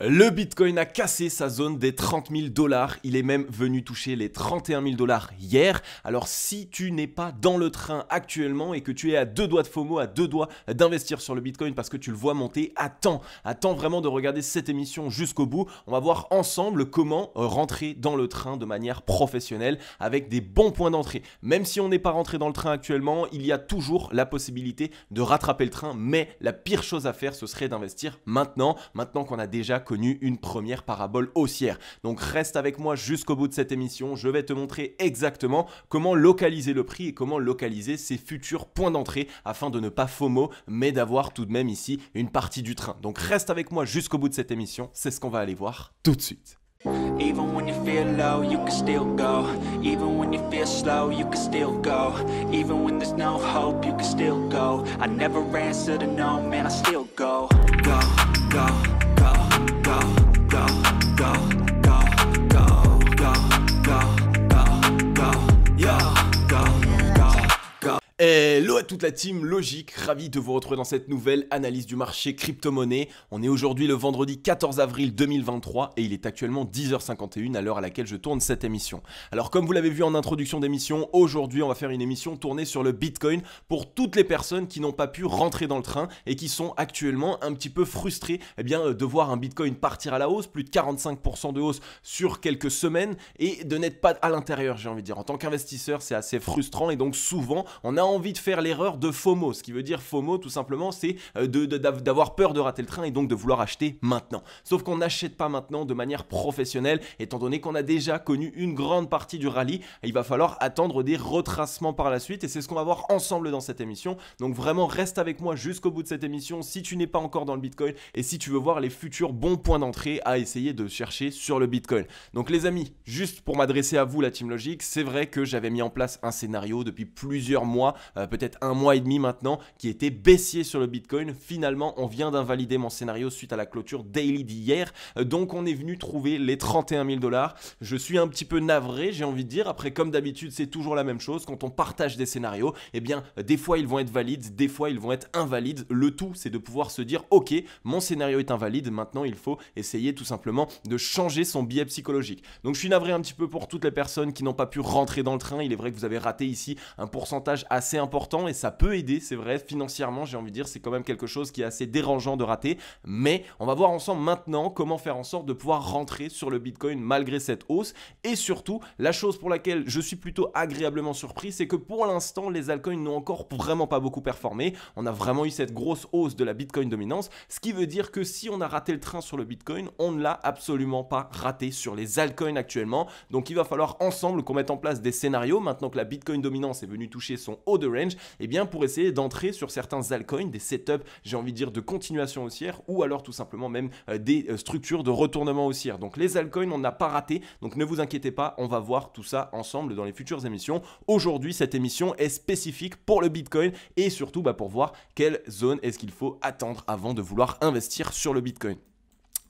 Le Bitcoin a cassé sa zone des 30 000 dollars. Il est même venu toucher les 31 000 dollars hier. Alors si tu n'es pas dans le train actuellement et que tu es à deux doigts de FOMO, à deux doigts d'investir sur le Bitcoin parce que tu le vois monter, attends, attends vraiment de regarder cette émission jusqu'au bout. On va voir ensemble comment rentrer dans le train de manière professionnelle avec des bons points d'entrée. Même si on n'est pas rentré dans le train actuellement, il y a toujours la possibilité de rattraper le train. Mais la pire chose à faire, ce serait d'investir maintenant, maintenant qu'on a déjà connu une première parabole haussière. Donc reste avec moi jusqu'au bout de cette émission, je vais te montrer exactement comment localiser le prix et comment localiser ses futurs points d'entrée afin de ne pas FOMO mais d'avoir tout de même ici une partie du train. Donc reste avec moi jusqu'au bout de cette émission, c'est ce qu'on va aller voir tout de suite. Even when you feel low, you can still go. Even when you feel slow, you can still go. Even when there's no hope, you can still go. I never no, man, I still go. Eh, hello à toute la team Logique, ravi de vous retrouver dans cette nouvelle analyse du marché crypto-monnaie. On est aujourd'hui le vendredi 14 avril 2023 et il est actuellement 10h51 à l'heure à laquelle je tourne cette émission. Alors comme vous l'avez vu en introduction d'émission, aujourd'hui on va faire une émission tournée sur le Bitcoin pour toutes les personnes qui n'ont pas pu rentrer dans le train et qui sont actuellement un petit peu frustrées eh bien, de voir un Bitcoin partir à la hausse, plus de 45% de hausse sur quelques semaines et de n'être pas à l'intérieur j'ai envie de dire. En tant qu'investisseur c'est assez frustrant et donc souvent on a envie de faire l'erreur de FOMO. Ce qui veut dire FOMO, tout simplement, c'est euh, d'avoir peur de rater le train et donc de vouloir acheter maintenant. Sauf qu'on n'achète pas maintenant de manière professionnelle, étant donné qu'on a déjà connu une grande partie du rallye. Il va falloir attendre des retracements par la suite et c'est ce qu'on va voir ensemble dans cette émission. Donc vraiment, reste avec moi jusqu'au bout de cette émission si tu n'es pas encore dans le Bitcoin et si tu veux voir les futurs bons points d'entrée à essayer de chercher sur le Bitcoin. Donc les amis, juste pour m'adresser à vous la Team Logique, c'est vrai que j'avais mis en place un scénario depuis plusieurs mois euh, peut-être un mois et demi maintenant, qui était baissier sur le Bitcoin. Finalement, on vient d'invalider mon scénario suite à la clôture daily d'hier. Euh, donc on est venu trouver les 31 000 dollars. Je suis un petit peu navré, j'ai envie de dire. Après, comme d'habitude, c'est toujours la même chose. Quand on partage des scénarios, eh bien, euh, des fois ils vont être valides, des fois ils vont être invalides. Le tout, c'est de pouvoir se dire, ok, mon scénario est invalide, maintenant il faut essayer tout simplement de changer son biais psychologique. Donc je suis navré un petit peu pour toutes les personnes qui n'ont pas pu rentrer dans le train. Il est vrai que vous avez raté ici un pourcentage assez important et ça peut aider, c'est vrai, financièrement, j'ai envie de dire, c'est quand même quelque chose qui est assez dérangeant de rater. Mais on va voir ensemble maintenant comment faire en sorte de pouvoir rentrer sur le Bitcoin malgré cette hausse. Et surtout, la chose pour laquelle je suis plutôt agréablement surpris, c'est que pour l'instant, les altcoins n'ont encore vraiment pas beaucoup performé. On a vraiment eu cette grosse hausse de la Bitcoin dominance, ce qui veut dire que si on a raté le train sur le Bitcoin, on ne l'a absolument pas raté sur les altcoins actuellement. Donc il va falloir ensemble qu'on mette en place des scénarios maintenant que la Bitcoin dominance est venue toucher son haut de range, et eh bien pour essayer d'entrer sur certains altcoins, des setups, j'ai envie de dire, de continuation haussière, ou alors tout simplement même euh, des euh, structures de retournement haussière. Donc les altcoins, on n'a pas raté, donc ne vous inquiétez pas, on va voir tout ça ensemble dans les futures émissions. Aujourd'hui, cette émission est spécifique pour le Bitcoin et surtout bah, pour voir quelle zone est-ce qu'il faut attendre avant de vouloir investir sur le Bitcoin.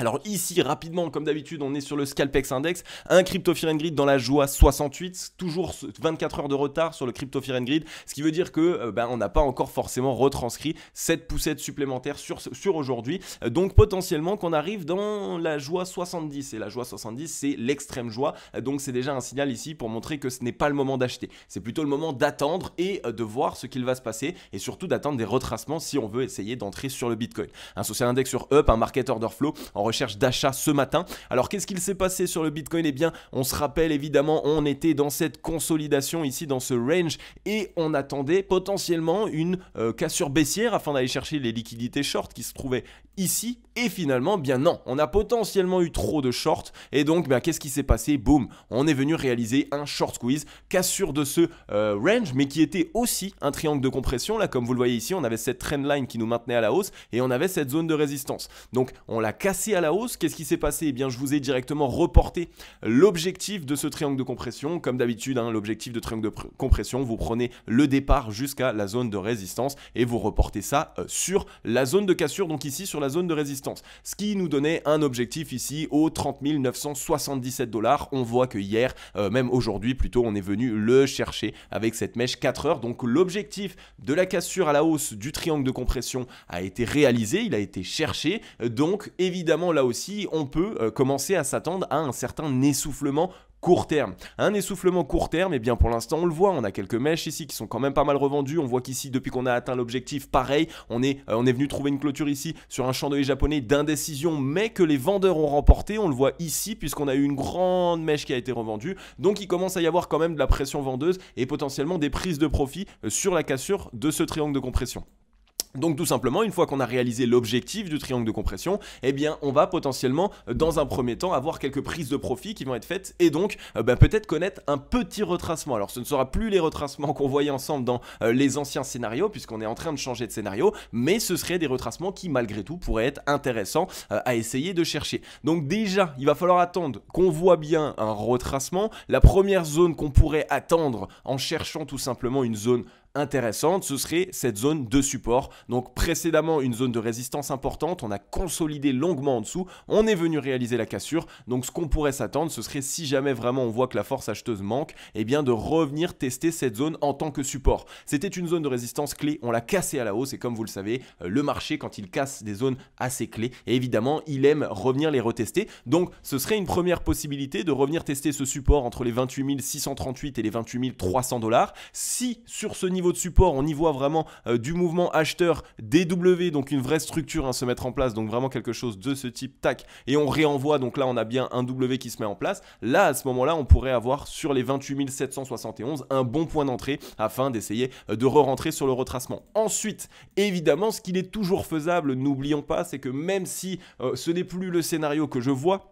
Alors ici, rapidement, comme d'habitude, on est sur le Scalpex Index, un Crypto Fear Grid dans la joie 68, toujours 24 heures de retard sur le Crypto Fear Grid, ce qui veut dire que euh, ben, on n'a pas encore forcément retranscrit cette poussette supplémentaire sur, sur aujourd'hui, euh, donc potentiellement qu'on arrive dans la joie 70, et la joie 70 c'est l'extrême joie, euh, donc c'est déjà un signal ici pour montrer que ce n'est pas le moment d'acheter, c'est plutôt le moment d'attendre et de voir ce qu'il va se passer, et surtout d'attendre des retracements si on veut essayer d'entrer sur le Bitcoin. Un social index sur up, un market order flow, en Cherche d'achat ce matin. Alors qu'est-ce qu'il s'est passé sur le Bitcoin Eh bien, on se rappelle évidemment, on était dans cette consolidation ici, dans ce range, et on attendait potentiellement une euh, cassure baissière afin d'aller chercher les liquidités short qui se trouvaient ici. Et finalement, eh bien non, on a potentiellement eu trop de short. Et donc, ben, qu'est-ce qui s'est passé Boum, on est venu réaliser un short squeeze, cassure de ce euh, range, mais qui était aussi un triangle de compression. Là, comme vous le voyez ici, on avait cette trend line qui nous maintenait à la hausse et on avait cette zone de résistance. Donc, on l'a cassé à la hausse. Qu'est-ce qui s'est passé Eh bien, je vous ai directement reporté l'objectif de ce triangle de compression. Comme d'habitude, hein, l'objectif de triangle de compression, vous prenez le départ jusqu'à la zone de résistance et vous reportez ça euh, sur la zone de cassure, donc ici sur la zone de résistance. Ce qui nous donnait un objectif ici aux 30 977 dollars. On voit que hier, euh, même aujourd'hui plutôt, on est venu le chercher avec cette mèche 4 heures. Donc l'objectif de la cassure à la hausse du triangle de compression a été réalisé, il a été cherché. Euh, donc évidemment, là aussi, on peut euh, commencer à s'attendre à un certain essoufflement court terme. Un essoufflement court terme, et eh bien pour l'instant on le voit, on a quelques mèches ici qui sont quand même pas mal revendues, on voit qu'ici depuis qu'on a atteint l'objectif, pareil, on est, euh, on est venu trouver une clôture ici sur un chandelier japonais d'indécision, mais que les vendeurs ont remporté, on le voit ici puisqu'on a eu une grande mèche qui a été revendue, donc il commence à y avoir quand même de la pression vendeuse et potentiellement des prises de profit euh, sur la cassure de ce triangle de compression. Donc tout simplement, une fois qu'on a réalisé l'objectif du triangle de compression, eh bien on va potentiellement, euh, dans un premier temps, avoir quelques prises de profit qui vont être faites et donc euh, ben, peut-être connaître un petit retracement. Alors ce ne sera plus les retracements qu'on voyait ensemble dans euh, les anciens scénarios, puisqu'on est en train de changer de scénario, mais ce seraient des retracements qui malgré tout pourraient être intéressants à essayer de chercher. Donc déjà, il va falloir attendre qu'on voit bien un retracement. La première zone qu'on pourrait attendre en cherchant tout simplement une zone intéressante, ce serait cette zone de support. Donc précédemment une zone de résistance importante, on a consolidé longuement en dessous, on est venu réaliser la cassure. Donc ce qu'on pourrait s'attendre, ce serait si jamais vraiment on voit que la force acheteuse manque, et eh bien de revenir tester cette zone en tant que support. C'était une zone de résistance clé, on l'a cassé à la hausse et comme vous le savez, le marché quand il casse des zones assez clés, et évidemment, il aime revenir les retester. Donc ce serait une première possibilité de revenir tester ce support entre les 28 638 et les 28 300 dollars. Si sur ce niveau de support, on y voit vraiment euh, du mouvement acheteur DW, donc une vraie structure à hein, se mettre en place, donc vraiment quelque chose de ce type, tac, et on réenvoie, donc là on a bien un W qui se met en place. Là, à ce moment-là, on pourrait avoir sur les 28 771 un bon point d'entrée afin d'essayer euh, de re-rentrer sur le retracement. Ensuite, évidemment, ce qu'il est toujours faisable, n'oublions pas, c'est que même si euh, ce n'est plus le scénario que je vois,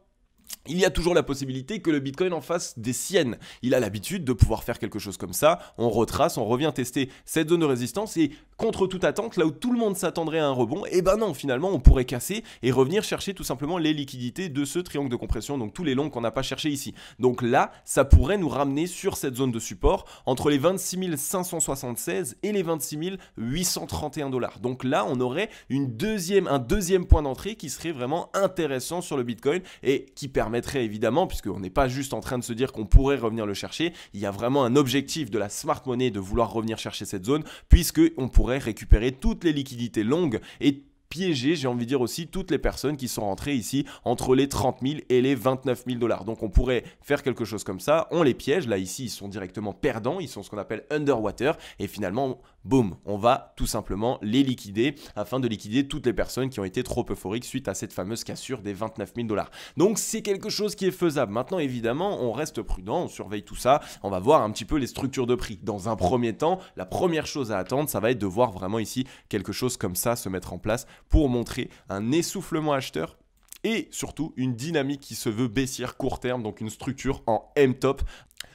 il y a toujours la possibilité que le Bitcoin en fasse des siennes. Il a l'habitude de pouvoir faire quelque chose comme ça. On retrace, on revient tester cette zone de résistance et contre toute attente, là où tout le monde s'attendrait à un rebond, et eh ben non, finalement, on pourrait casser et revenir chercher tout simplement les liquidités de ce triangle de compression, donc tous les longs qu'on n'a pas cherché ici. Donc là, ça pourrait nous ramener sur cette zone de support entre les 26 576 et les 26 831 dollars. Donc là, on aurait une deuxième, un deuxième point d'entrée qui serait vraiment intéressant sur le Bitcoin et qui permet permettrait évidemment, puisqu'on n'est pas juste en train de se dire qu'on pourrait revenir le chercher, il y a vraiment un objectif de la smart money de vouloir revenir chercher cette zone, puisqu'on pourrait récupérer toutes les liquidités longues et piéger, j'ai envie de dire aussi, toutes les personnes qui sont rentrées ici entre les 30 000 et les 29 000 dollars. Donc on pourrait faire quelque chose comme ça, on les piège, là ici ils sont directement perdants, ils sont ce qu'on appelle underwater, et finalement boum, on va tout simplement les liquider afin de liquider toutes les personnes qui ont été trop euphoriques suite à cette fameuse cassure des 29 000 dollars. Donc c'est quelque chose qui est faisable. Maintenant évidemment, on reste prudent, on surveille tout ça, on va voir un petit peu les structures de prix. Dans un premier temps, la première chose à attendre, ça va être de voir vraiment ici quelque chose comme ça se mettre en place pour montrer un essoufflement acheteur et surtout une dynamique qui se veut baissière court terme, donc une structure en M-top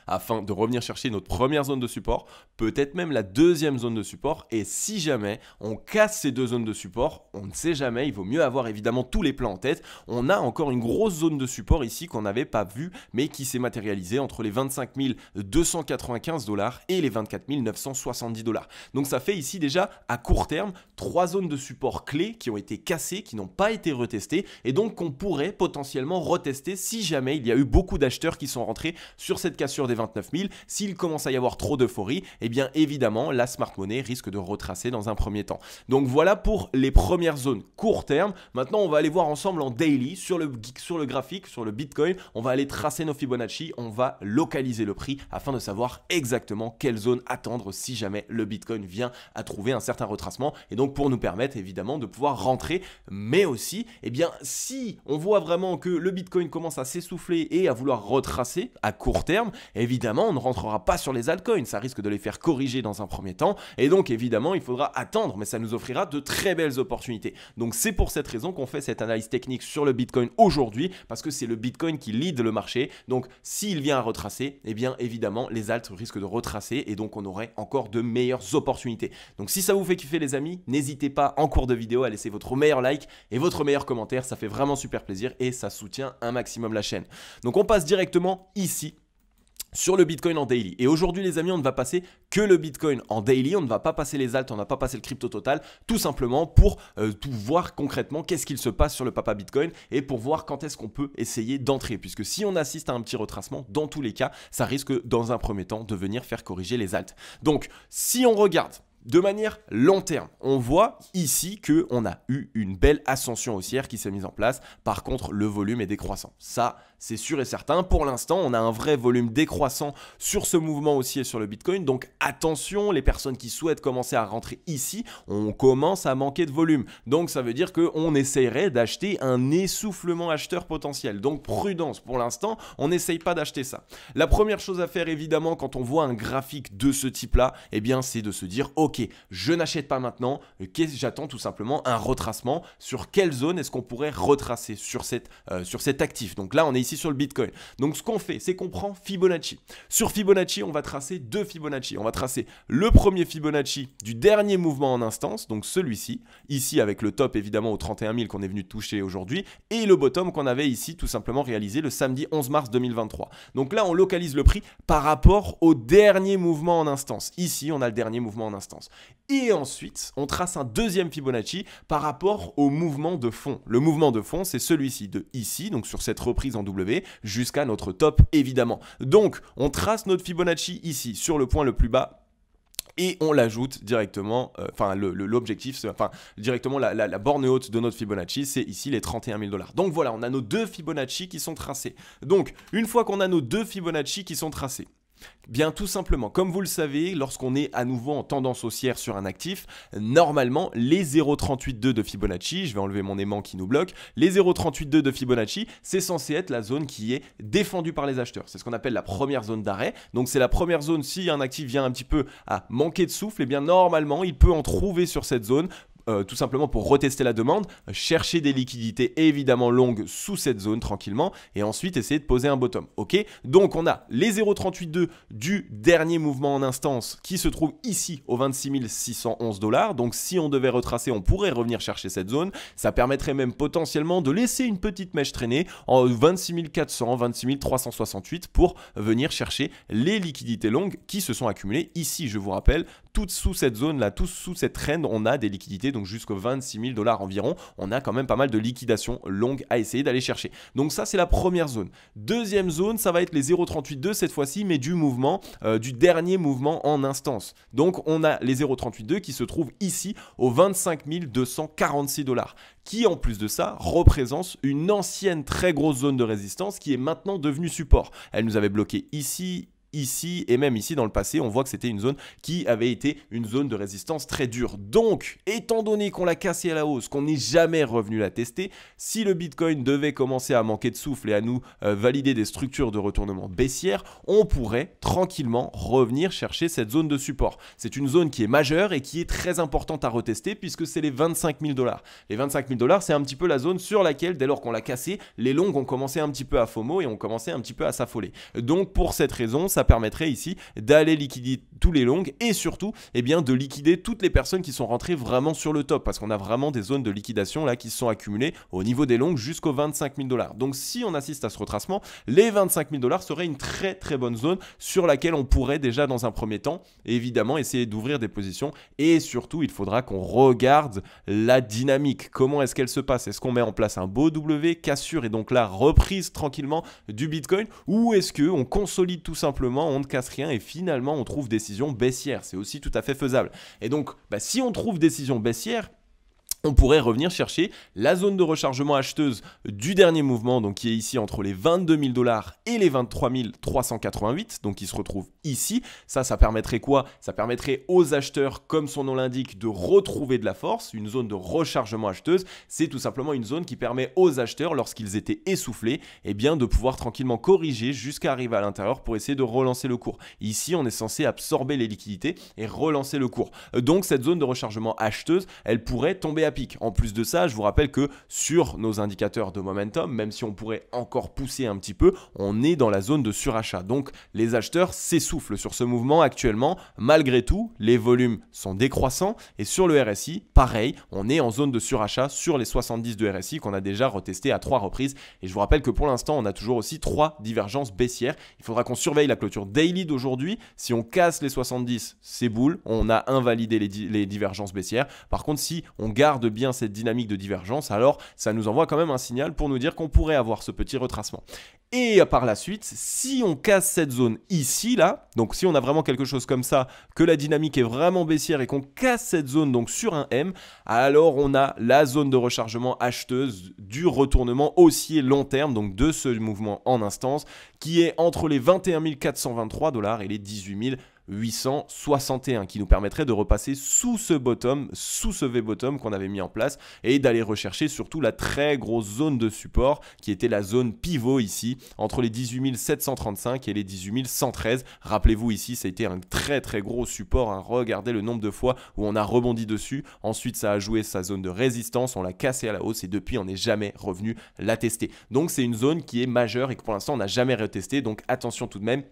afin de revenir chercher notre première zone de support, peut-être même la deuxième zone de support. Et si jamais on casse ces deux zones de support, on ne sait jamais, il vaut mieux avoir évidemment tous les plans en tête. On a encore une grosse zone de support ici qu'on n'avait pas vue, mais qui s'est matérialisée entre les 25 295 dollars et les 24 970 dollars. Donc ça fait ici déjà à court terme trois zones de support clés qui ont été cassées, qui n'ont pas été retestées, et donc qu'on pourrait potentiellement retester si jamais il y a eu beaucoup d'acheteurs qui sont rentrés sur cette cassure des 29 000, s'il commence à y avoir trop d'euphorie, et eh bien évidemment, la smart money risque de retracer dans un premier temps. Donc voilà pour les premières zones court terme. Maintenant, on va aller voir ensemble en daily sur le, sur le graphique, sur le Bitcoin. On va aller tracer nos Fibonacci, on va localiser le prix afin de savoir exactement quelle zone attendre si jamais le Bitcoin vient à trouver un certain retracement. Et donc pour nous permettre évidemment de pouvoir rentrer, mais aussi, et eh bien si on voit vraiment que le Bitcoin commence à s'essouffler et à vouloir retracer à court terme, eh Évidemment, on ne rentrera pas sur les altcoins, ça risque de les faire corriger dans un premier temps, et donc évidemment, il faudra attendre, mais ça nous offrira de très belles opportunités. Donc c'est pour cette raison qu'on fait cette analyse technique sur le Bitcoin aujourd'hui, parce que c'est le Bitcoin qui lead le marché, donc s'il vient à retracer, eh bien évidemment, les altres risquent de retracer, et donc on aurait encore de meilleures opportunités. Donc si ça vous fait kiffer les amis, n'hésitez pas en cours de vidéo à laisser votre meilleur like et votre meilleur commentaire, ça fait vraiment super plaisir et ça soutient un maximum la chaîne. Donc on passe directement ici sur le Bitcoin en daily. Et aujourd'hui les amis, on ne va passer que le Bitcoin en daily, on ne va pas passer les alt. on ne va pas passer le crypto total, tout simplement pour euh, tout voir concrètement qu'est-ce qu'il se passe sur le papa Bitcoin et pour voir quand est-ce qu'on peut essayer d'entrer. Puisque si on assiste à un petit retracement, dans tous les cas, ça risque dans un premier temps de venir faire corriger les alt. Donc si on regarde de manière long terme, on voit ici que on a eu une belle ascension haussière qui s'est mise en place. Par contre, le volume est décroissant. Ça, c'est sûr et certain. Pour l'instant, on a un vrai volume décroissant sur ce mouvement aussi et sur le Bitcoin. Donc attention, les personnes qui souhaitent commencer à rentrer ici, on commence à manquer de volume. Donc ça veut dire qu'on essaierait d'acheter un essoufflement acheteur potentiel. Donc prudence, pour l'instant, on n'essaye pas d'acheter ça. La première chose à faire, évidemment, quand on voit un graphique de ce type-là, eh bien c'est de se dire, ok, je n'achète pas maintenant, j'attends tout simplement un retracement. Sur quelle zone est-ce qu'on pourrait retracer sur, cette, euh, sur cet actif Donc là, on est ici sur le Bitcoin. Donc ce qu'on fait, c'est qu'on prend Fibonacci. Sur Fibonacci, on va tracer deux Fibonacci. On va tracer le premier Fibonacci du dernier mouvement en instance, donc celui-ci, ici avec le top évidemment au 31 000 qu'on est venu toucher aujourd'hui, et le bottom qu'on avait ici tout simplement réalisé le samedi 11 mars 2023. Donc là, on localise le prix par rapport au dernier mouvement en instance. Ici, on a le dernier mouvement en instance. Et ensuite, on trace un deuxième Fibonacci par rapport au mouvement de fond. Le mouvement de fond, c'est celui-ci de ici, donc sur cette reprise en double jusqu'à notre top évidemment. Donc on trace notre Fibonacci ici sur le point le plus bas et on l'ajoute directement, euh, enfin l'objectif, enfin directement la, la, borne haute de notre Fibonacci, c'est ici les 31 000 dollars. Donc voilà, on a nos deux Fibonacci qui sont tracés. Donc une fois qu'on a nos deux Fibonacci qui sont tracés, Bien tout simplement, comme vous le savez, lorsqu'on est à nouveau en tendance haussière sur un actif, normalement les 0,382 de Fibonacci, je vais enlever mon aimant qui nous bloque, les 0,382 de Fibonacci, c'est censé être la zone qui est défendue par les acheteurs. C'est ce qu'on appelle la première zone d'arrêt. Donc c'est la première zone si un actif vient un petit peu à manquer de souffle, et eh bien normalement il peut en trouver sur cette zone euh, tout simplement pour retester la demande, chercher des liquidités évidemment longues sous cette zone tranquillement et ensuite essayer de poser un bottom. Ok Donc on a les 0,382 du dernier mouvement en instance qui se trouve ici au 26 611 dollars. Donc si on devait retracer, on pourrait revenir chercher cette zone. Ça permettrait même potentiellement de laisser une petite mèche traîner en 26 400, 26 368 pour venir chercher les liquidités longues qui se sont accumulées ici, je vous rappelle, toutes sous cette zone là, tous sous cette traîne, on a des liquidités donc jusqu'aux 26 000 dollars environ, on a quand même pas mal de liquidations longues à essayer d'aller chercher. Donc ça, c'est la première zone. Deuxième zone, ça va être les 0,382 cette fois-ci, mais du mouvement, euh, du dernier mouvement en instance. Donc on a les 0,382 qui se trouvent ici aux 25 246 dollars, qui en plus de ça représente une ancienne très grosse zone de résistance qui est maintenant devenue support. Elle nous avait bloqué ici, ici et même ici dans le passé, on voit que c'était une zone qui avait été une zone de résistance très dure. Donc, étant donné qu'on l'a cassée à la hausse, qu'on n'est jamais revenu la tester, si le Bitcoin devait commencer à manquer de souffle et à nous euh, valider des structures de retournement baissière, on pourrait tranquillement revenir chercher cette zone de support. C'est une zone qui est majeure et qui est très importante à retester puisque c'est les 25 000 dollars. Les 25 000 dollars, c'est un petit peu la zone sur laquelle, dès lors qu'on l'a cassée, les longues ont commencé un petit peu à FOMO et ont commencé un petit peu à s'affoler. Donc, pour cette raison, ça permettrait ici d'aller liquider tous les longs et surtout et eh bien, de liquider toutes les personnes qui sont rentrées vraiment sur le top parce qu'on a vraiment des zones de liquidation là qui sont accumulées au niveau des longs jusqu'aux 25 000 dollars. Donc si on assiste à ce retracement, les 25 000 dollars seraient une très très bonne zone sur laquelle on pourrait déjà dans un premier temps évidemment essayer d'ouvrir des positions et surtout il faudra qu'on regarde la dynamique. Comment est-ce qu'elle se passe Est-ce qu'on met en place un beau W, cassure et donc la reprise tranquillement du Bitcoin ou est-ce qu'on consolide tout simplement on ne casse rien et finalement on trouve décision baissière. C'est aussi tout à fait faisable. Et donc, bah, si on trouve décision baissière, on pourrait revenir chercher la zone de rechargement acheteuse du dernier mouvement, donc qui est ici entre les 22 000 dollars et les 23 388, donc qui se retrouve ici. Ça, ça permettrait quoi Ça permettrait aux acheteurs, comme son nom l'indique, de retrouver de la force. Une zone de rechargement acheteuse, c'est tout simplement une zone qui permet aux acheteurs, lorsqu'ils étaient essoufflés, et eh bien, de pouvoir tranquillement corriger jusqu'à arriver à l'intérieur pour essayer de relancer le cours. Ici, on est censé absorber les liquidités et relancer le cours. Euh, donc, cette zone de rechargement acheteuse, elle pourrait tomber à en plus de ça, je vous rappelle que sur nos indicateurs de momentum, même si on pourrait encore pousser un petit peu, on est dans la zone de surachat. Donc les acheteurs s'essoufflent sur ce mouvement actuellement. Malgré tout, les volumes sont décroissants et sur le RSI, pareil, on est en zone de surachat sur les 70 de RSI qu'on a déjà retesté à trois reprises. Et je vous rappelle que pour l'instant, on a toujours aussi trois divergences baissières. Il faudra qu'on surveille la clôture daily d'aujourd'hui. Si on casse les 70, c'est boule, on a invalidé les divergences baissières. Par contre, si on garde bien cette dynamique de divergence, alors ça nous envoie quand même un signal pour nous dire qu'on pourrait avoir ce petit retracement. Et par la suite, si on casse cette zone ici, là, donc si on a vraiment quelque chose comme ça, que la dynamique est vraiment baissière et qu'on casse cette zone donc sur un M, alors on a la zone de rechargement acheteuse du retournement haussier long terme, donc de ce mouvement en instance, qui est entre les 21 423 dollars et les 18 000 861 qui nous permettrait de repasser sous ce bottom, sous ce V-bottom qu'on avait mis en place et d'aller rechercher surtout la très grosse zone de support qui était la zone pivot ici entre les 18 735 et les 18 113. Rappelez-vous ici, ça a été un très très gros support. à hein. Regardez le nombre de fois où on a rebondi dessus. Ensuite, ça a joué sa zone de résistance, on l'a cassé à la hausse et depuis, on n'est jamais revenu la tester. Donc c'est une zone qui est majeure et que pour l'instant, on n'a jamais retesté. Donc attention tout de même,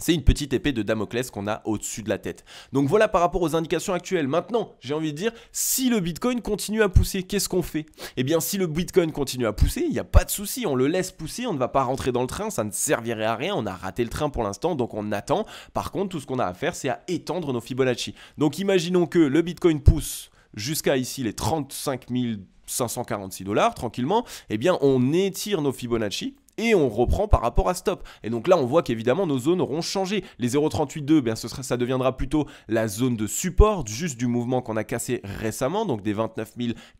c'est une petite épée de Damoclès qu'on a au-dessus de la tête. Donc voilà par rapport aux indications actuelles. Maintenant, j'ai envie de dire, si le Bitcoin continue à pousser, qu'est-ce qu'on fait Eh bien, si le Bitcoin continue à pousser, il n'y a pas de souci, on le laisse pousser, on ne va pas rentrer dans le train, ça ne servirait à rien, on a raté le train pour l'instant, donc on attend. Par contre, tout ce qu'on a à faire, c'est à étendre nos Fibonacci. Donc imaginons que le Bitcoin pousse jusqu'à ici les 35 546 dollars tranquillement, eh bien on étire nos Fibonacci et on reprend par rapport à stop. Et donc là, on voit qu'évidemment, nos zones auront changé. Les 0,38,2, bien, ce ça deviendra plutôt la zone de support, juste du mouvement qu'on a cassé récemment, donc des 29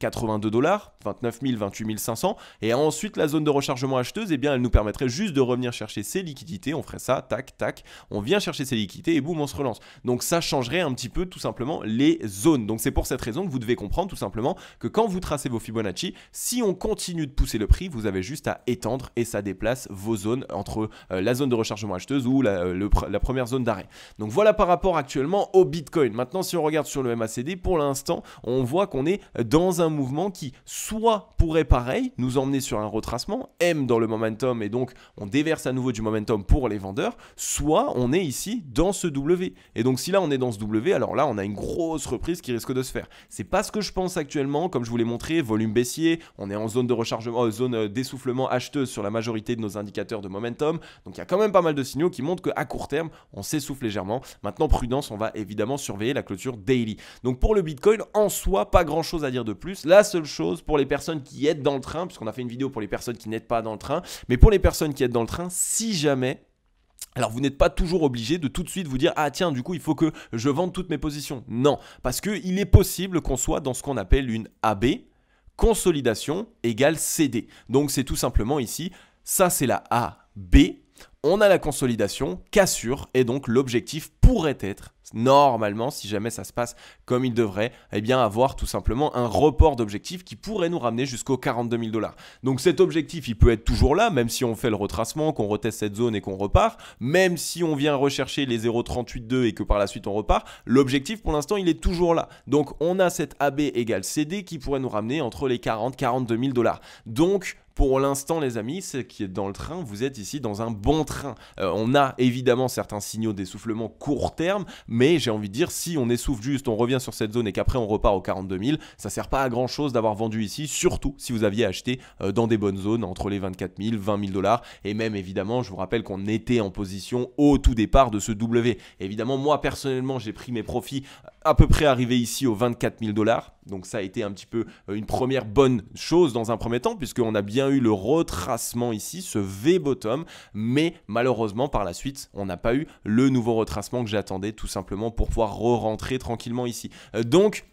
082 dollars, 29 000, 500. Et ensuite, la zone de rechargement acheteuse, et eh bien, elle nous permettrait juste de revenir chercher ses liquidités. On ferait ça, tac, tac. On vient chercher ses liquidités et boum, on se relance. Donc ça changerait un petit peu tout simplement les zones. Donc c'est pour cette raison que vous devez comprendre tout simplement que quand vous tracez vos Fibonacci, si on continue de pousser le prix, vous avez juste à étendre et ça déplace vos zones entre euh, la zone de rechargement acheteuse ou euh, la, première zone d'arrêt. Donc voilà par rapport actuellement au Bitcoin. Maintenant, si on regarde sur le MACD, pour l'instant, on voit qu'on est dans un mouvement qui soit pourrait pareil nous emmener sur un retracement, M dans le momentum et donc on déverse à nouveau du momentum pour les vendeurs, soit on est ici dans ce W. Et donc si là on est dans ce W, alors là on a une grosse reprise qui risque de se faire. C'est pas ce que je pense actuellement, comme je vous l'ai montré, volume baissier, on est en zone de rechargement, euh, zone d'essoufflement acheteuse sur la majorité de nos indicateurs de momentum. Donc il y a quand même pas mal de signaux qui montrent que à court terme, on s'essouffle légèrement. Maintenant, prudence, on va évidemment surveiller la clôture daily. Donc pour le Bitcoin, en soi, pas grand chose à dire de plus. La seule chose pour les personnes qui aident dans le train, puisqu'on a fait une vidéo pour les personnes qui n'aident pas dans le train, mais pour les personnes qui aident dans le train, si jamais alors vous n'êtes pas toujours obligé de tout de suite vous dire ah tiens du coup il faut que je vende toutes mes positions. Non, parce que il est possible qu'on soit dans ce qu'on appelle une AB, consolidation égale CD. Donc c'est tout simplement ici ça, c'est la A. B, on a la consolidation, cassure, et donc l'objectif pourrait être normalement, si jamais ça se passe comme il devrait, eh bien avoir tout simplement un report d'objectif qui pourrait nous ramener jusqu'aux 42 000 dollars. Donc cet objectif, il peut être toujours là, même si on fait le retracement, qu'on reteste cette zone et qu'on repart, même si on vient rechercher les 0,382 et que par la suite on repart, l'objectif pour l'instant, il est toujours là. Donc on a cette AB égale CD qui pourrait nous ramener entre les 40 42 000 dollars. Donc pour l'instant, les amis, ce qui est dans le train, vous êtes ici dans un bon train. Euh, on a évidemment certains signaux d'essoufflement court terme, mais j'ai envie de dire, si on essouffle juste, on revient sur cette zone et qu'après on repart aux 42 000, ça sert pas à grand chose d'avoir vendu ici, surtout si vous aviez acheté euh, dans des bonnes zones, entre les 24 000, 20 000 dollars, et même évidemment, je vous rappelle qu'on était en position au tout départ de ce W. Évidemment, moi personnellement, j'ai pris mes profits à peu près arrivé ici aux 24 000 dollars. Donc ça a été un petit peu euh, une première bonne chose dans un premier temps, puisqu'on a bien eu le retracement ici, ce V-bottom, mais malheureusement par la suite, on n'a pas eu le nouveau retracement que j'attendais tout simplement pour pouvoir re-rentrer tranquillement ici. Euh, donc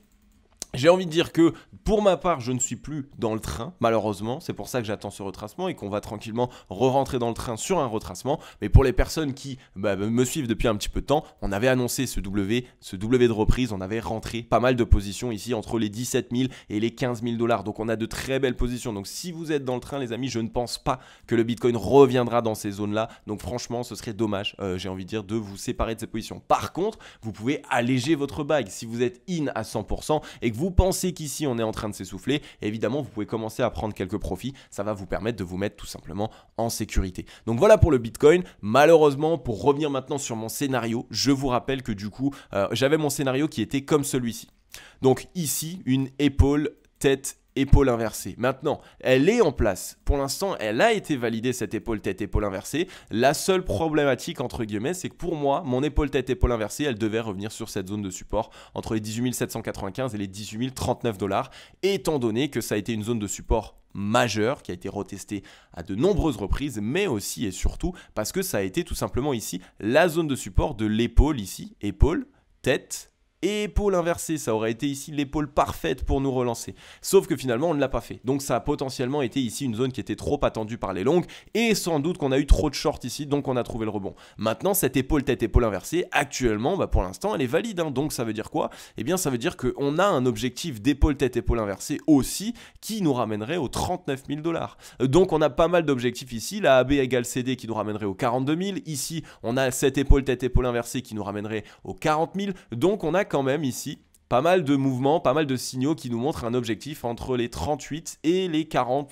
j'ai envie de dire que pour ma part, je ne suis plus dans le train, malheureusement. C'est pour ça que j'attends ce retracement et qu'on va tranquillement re-rentrer dans le train sur un retracement. Mais pour les personnes qui bah, bah, me suivent depuis un petit peu de temps, on avait annoncé ce W, ce W de reprise. On avait rentré pas mal de positions ici entre les 17 000 et les 15 000 dollars. Donc on a de très belles positions. Donc si vous êtes dans le train, les amis, je ne pense pas que le Bitcoin reviendra dans ces zones-là. Donc franchement, ce serait dommage, euh, j'ai envie de dire, de vous séparer de ces positions. Par contre, vous pouvez alléger votre bague si vous êtes in à 100% et que vous vous pensez qu'ici on est en train de s'essouffler, évidemment vous pouvez commencer à prendre quelques profits, ça va vous permettre de vous mettre tout simplement en sécurité. Donc voilà pour le Bitcoin. Malheureusement, pour revenir maintenant sur mon scénario, je vous rappelle que du coup, euh, j'avais mon scénario qui était comme celui-ci. Donc ici, une épaule, tête épaule inversée. Maintenant, elle est en place. Pour l'instant, elle a été validée, cette épaule tête épaule inversée. La seule problématique, entre guillemets, c'est que pour moi, mon épaule tête épaule inversée, elle devait revenir sur cette zone de support entre les 18 795 et les 18 039 dollars, étant donné que ça a été une zone de support majeur qui a été retestée à de nombreuses reprises, mais aussi et surtout parce que ça a été tout simplement ici la zone de support de l'épaule ici, épaule, tête, épaule inversée, ça aurait été ici l'épaule parfaite pour nous relancer. Sauf que finalement, on ne l'a pas fait. Donc ça a potentiellement été ici une zone qui était trop attendue par les longues et sans doute qu'on a eu trop de shorts ici, donc on a trouvé le rebond. Maintenant, cette épaule tête-épaule inversée, actuellement, bah, pour l'instant, elle est valide. Hein. Donc ça veut dire quoi Eh bien, ça veut dire qu'on a un objectif d'épaule tête-épaule inversée aussi qui nous ramènerait aux 39 000 dollars. Donc on a pas mal d'objectifs ici. La AB égale CD qui nous ramènerait aux 42 000. Ici, on a cette épaule tête-épaule inversée qui nous ramènerait aux 40 000. Donc on a quand même ici pas mal de mouvements, pas mal de signaux qui nous montrent un objectif entre les 38 et les 40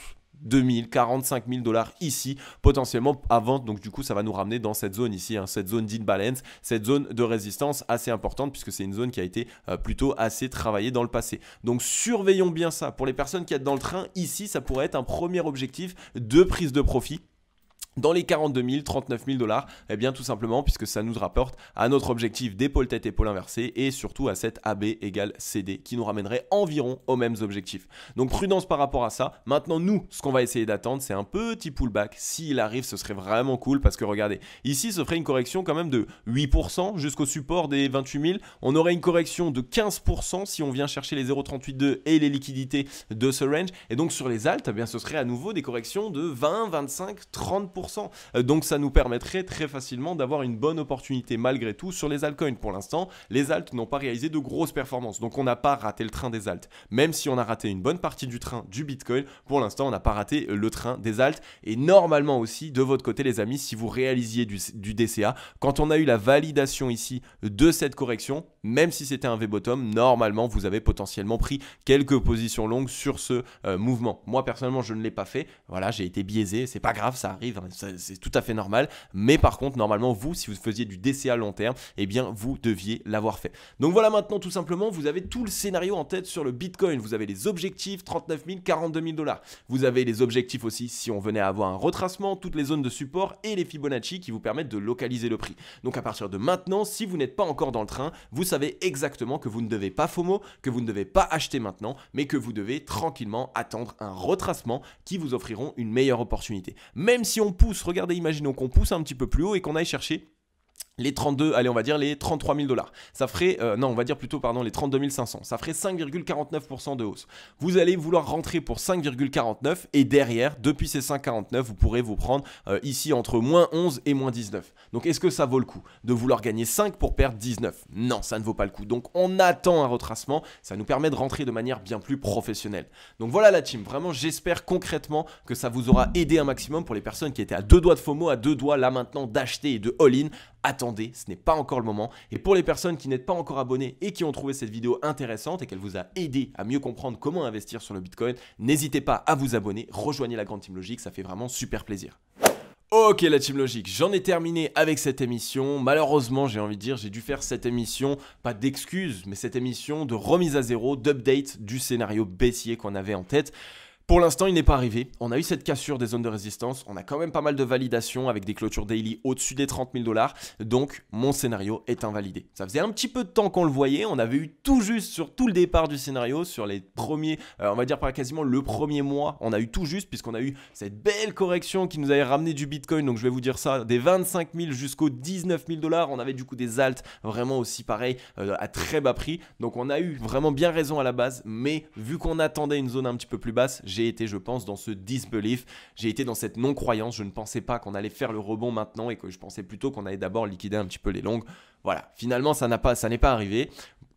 000, 45 000 dollars ici, potentiellement à vente. Donc, du coup, ça va nous ramener dans cette zone ici, hein, cette zone d'inbalance, cette zone de résistance assez importante puisque c'est une zone qui a été euh, plutôt assez travaillée dans le passé. Donc, surveillons bien ça. Pour les personnes qui êtes dans le train, ici, ça pourrait être un premier objectif de prise de profit dans les 42 000, 39 000 dollars, eh bien tout simplement puisque ça nous rapporte à notre objectif d'épaule tête, épaule inversée et surtout à cette AB égale CD qui nous ramènerait environ aux mêmes objectifs. Donc prudence par rapport à ça. Maintenant nous, ce qu'on va essayer d'attendre, c'est un petit pullback. S'il arrive, ce serait vraiment cool parce que regardez, ici ce ferait une correction quand même de 8% jusqu'au support des 28 000. On aurait une correction de 15% si on vient chercher les 0,382 et les liquidités de ce range. Et donc sur les altes, eh bien ce serait à nouveau des corrections de 20, 25, 30% euh, donc ça nous permettrait très facilement d'avoir une bonne opportunité malgré tout sur les altcoins. Pour l'instant, les alts n'ont pas réalisé de grosses performances. Donc on n'a pas raté le train des alts. Même si on a raté une bonne partie du train du Bitcoin, pour l'instant on n'a pas raté le train des alts. Et normalement aussi, de votre côté les amis, si vous réalisiez du, DCA, quand on a eu la validation ici de cette correction, même si c'était un V-bottom, normalement vous avez potentiellement pris quelques positions longues sur ce euh, mouvement. Moi personnellement je ne l'ai pas fait, voilà j'ai été biaisé, c'est pas grave, ça arrive, hein c'est tout à fait normal. Mais par contre, normalement, vous, si vous faisiez du DCA long terme, et eh bien, vous deviez l'avoir fait. Donc voilà maintenant, tout simplement, vous avez tout le scénario en tête sur le Bitcoin. Vous avez les objectifs 39 000, 42 000 dollars. Vous avez les objectifs aussi si on venait à avoir un retracement, toutes les zones de support et les Fibonacci qui vous permettent de localiser le prix. Donc à partir de maintenant, si vous n'êtes pas encore dans le train, vous savez exactement que vous ne devez pas FOMO, que vous ne devez pas acheter maintenant, mais que vous devez tranquillement attendre un retracement qui vous offriront une meilleure opportunité. Même si on regardez, imaginons qu'on pousse un petit peu plus haut et qu'on aille chercher les 32, allez, on va dire les 33 000 dollars. Ça ferait, euh, non, on va dire plutôt, pardon, les 32 500. Ça ferait 5,49% de hausse. Vous allez vouloir rentrer pour 5,49 et derrière, depuis ces 5,49, vous pourrez vous prendre euh, ici entre moins 11 et moins 19. Donc, est-ce que ça vaut le coup de vouloir gagner 5 pour perdre 19 Non, ça ne vaut pas le coup. Donc, on attend un retracement. Ça nous permet de rentrer de manière bien plus professionnelle. Donc, voilà la team. Vraiment, j'espère concrètement que ça vous aura aidé un maximum pour les personnes qui étaient à deux doigts de FOMO, à deux doigts là maintenant d'acheter et de all-in ce n'est pas encore le moment. Et pour les personnes qui n'êtes pas encore abonnées et qui ont trouvé cette vidéo intéressante et qu'elle vous a aidé à mieux comprendre comment investir sur le Bitcoin, n'hésitez pas à vous abonner, rejoignez la grande team logique, ça fait vraiment super plaisir. Ok la team logique, j'en ai terminé avec cette émission. Malheureusement, j'ai envie de dire, j'ai dû faire cette émission, pas d'excuses, mais cette émission de remise à zéro, d'update du scénario baissier qu'on avait en tête. Pour l'instant, il n'est pas arrivé. On a eu cette cassure des zones de résistance. On a quand même pas mal de validations avec des clôtures daily au-dessus des 30 000 dollars. Donc, mon scénario est invalidé. Ça faisait un petit peu de temps qu'on le voyait. On avait eu tout juste sur tout le départ du scénario, sur les premiers, euh, on va dire quasiment le premier mois, on a eu tout juste puisqu'on a eu cette belle correction qui nous avait ramené du Bitcoin. Donc, je vais vous dire ça, des 25 000 jusqu'aux 19 000 dollars. On avait du coup des altes vraiment aussi pareil euh, à très bas prix. Donc, on a eu vraiment bien raison à la base. Mais vu qu'on attendait une zone un petit peu plus basse, j'ai été, je pense, dans ce disbelief, j'ai été dans cette non-croyance, je ne pensais pas qu'on allait faire le rebond maintenant et que je pensais plutôt qu'on allait d'abord liquider un petit peu les longues. Voilà, finalement ça n'a pas, ça n'est pas arrivé.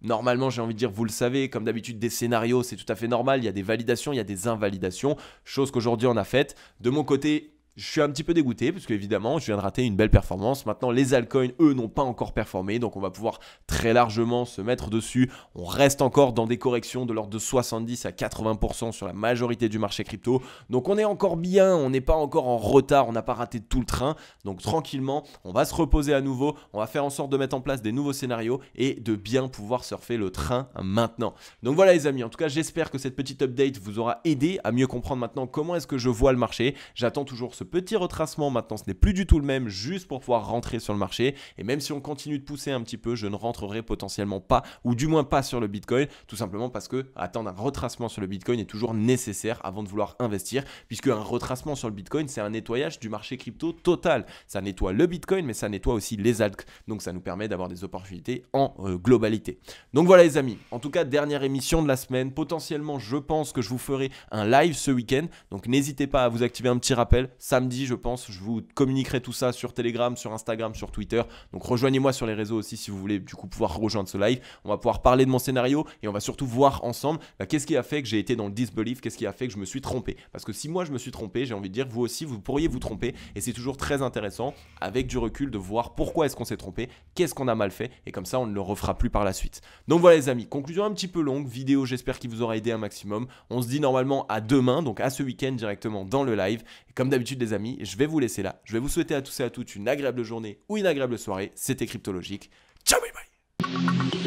Normalement, j'ai envie de dire, vous le savez, comme d'habitude, des scénarios, c'est tout à fait normal. Il y a des validations, il y a des invalidations, chose qu'aujourd'hui on a faite. De mon côté, je suis un petit peu dégoûté parce que évidemment, je viens de rater une belle performance. Maintenant, les altcoins, eux, n'ont pas encore performé, donc on va pouvoir très largement se mettre dessus. On reste encore dans des corrections de l'ordre de 70 à 80% sur la majorité du marché crypto. Donc on est encore bien, on n'est pas encore en retard, on n'a pas raté tout le train. Donc tranquillement, on va se reposer à nouveau, on va faire en sorte de mettre en place des nouveaux scénarios et de bien pouvoir surfer le train maintenant. Donc voilà les amis, en tout cas, j'espère que cette petite update vous aura aidé à mieux comprendre maintenant comment est-ce que je vois le marché. J'attends toujours ce petit retracement maintenant, ce n'est plus du tout le même, juste pour pouvoir rentrer sur le marché. Et même si on continue de pousser un petit peu, je ne rentrerai potentiellement pas, ou du moins pas sur le Bitcoin, tout simplement parce que attendre un retracement sur le Bitcoin est toujours nécessaire avant de vouloir investir, puisque un retracement sur le Bitcoin, c'est un nettoyage du marché crypto total. Ça nettoie le Bitcoin, mais ça nettoie aussi les altcoins. Donc ça nous permet d'avoir des opportunités en euh, globalité. Donc voilà les amis, en tout cas, dernière émission de la semaine. Potentiellement, je pense que je vous ferai un live ce week-end. Donc n'hésitez pas à vous activer un petit rappel. Ça samedi, je pense. Je vous communiquerai tout ça sur Telegram, sur Instagram, sur Twitter. Donc rejoignez-moi sur les réseaux aussi si vous voulez du coup pouvoir rejoindre ce live. On va pouvoir parler de mon scénario et on va surtout voir ensemble bah, qu'est-ce qui a fait que j'ai été dans le disbelief, qu'est-ce qui a fait que je me suis trompé. Parce que si moi je me suis trompé, j'ai envie de dire vous aussi vous pourriez vous tromper et c'est toujours très intéressant avec du recul de voir pourquoi est-ce qu'on s'est trompé, qu'est-ce qu'on a mal fait et comme ça on ne le refera plus par la suite. Donc voilà les amis, conclusion un petit peu longue, vidéo j'espère qu'il vous aura aidé un maximum. On se dit normalement à demain, donc à ce week-end directement dans le live. comme d'habitude amis, je vais vous laisser là. Je vais vous souhaiter à tous et à toutes une agréable journée ou une agréable soirée. C'était Cryptologique. Ciao, bye bye